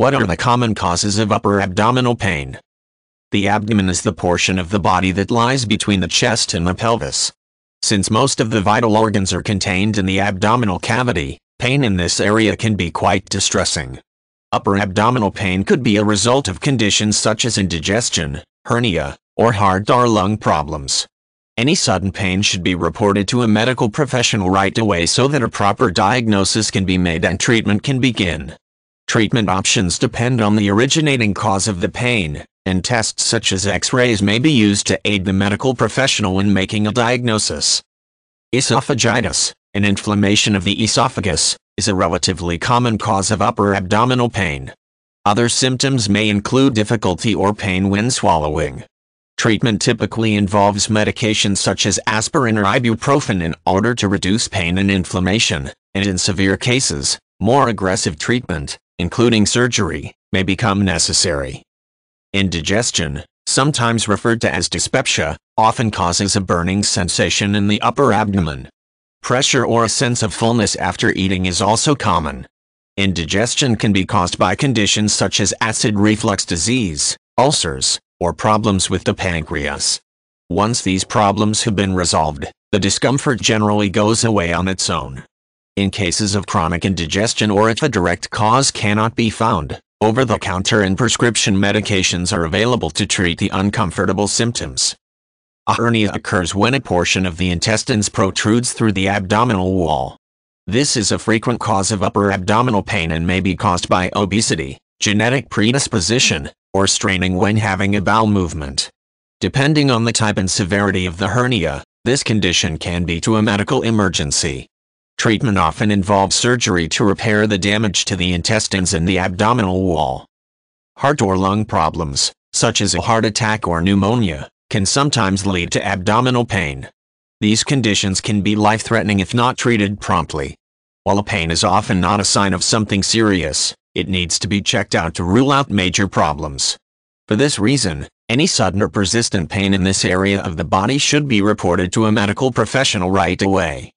What are the common causes of upper abdominal pain? The abdomen is the portion of the body that lies between the chest and the pelvis. Since most of the vital organs are contained in the abdominal cavity, pain in this area can be quite distressing. Upper abdominal pain could be a result of conditions such as indigestion, hernia, or heart or lung problems. Any sudden pain should be reported to a medical professional right away so that a proper diagnosis can be made and treatment can begin. Treatment options depend on the originating cause of the pain, and tests such as x-rays may be used to aid the medical professional in making a diagnosis. Esophagitis, an inflammation of the esophagus, is a relatively common cause of upper abdominal pain. Other symptoms may include difficulty or pain when swallowing. Treatment typically involves medications such as aspirin or ibuprofen in order to reduce pain and inflammation, and in severe cases, more aggressive treatment, including surgery, may become necessary. Indigestion, sometimes referred to as dyspepsia, often causes a burning sensation in the upper abdomen. Pressure or a sense of fullness after eating is also common. Indigestion can be caused by conditions such as acid reflux disease, ulcers, or problems with the pancreas. Once these problems have been resolved, the discomfort generally goes away on its own in cases of chronic indigestion or if a direct cause cannot be found. Over-the-counter and prescription medications are available to treat the uncomfortable symptoms. A hernia occurs when a portion of the intestines protrudes through the abdominal wall. This is a frequent cause of upper abdominal pain and may be caused by obesity, genetic predisposition, or straining when having a bowel movement. Depending on the type and severity of the hernia, this condition can be to a medical emergency. Treatment often involves surgery to repair the damage to the intestines and the abdominal wall. Heart or lung problems, such as a heart attack or pneumonia, can sometimes lead to abdominal pain. These conditions can be life-threatening if not treated promptly. While a pain is often not a sign of something serious, it needs to be checked out to rule out major problems. For this reason, any sudden or persistent pain in this area of the body should be reported to a medical professional right away.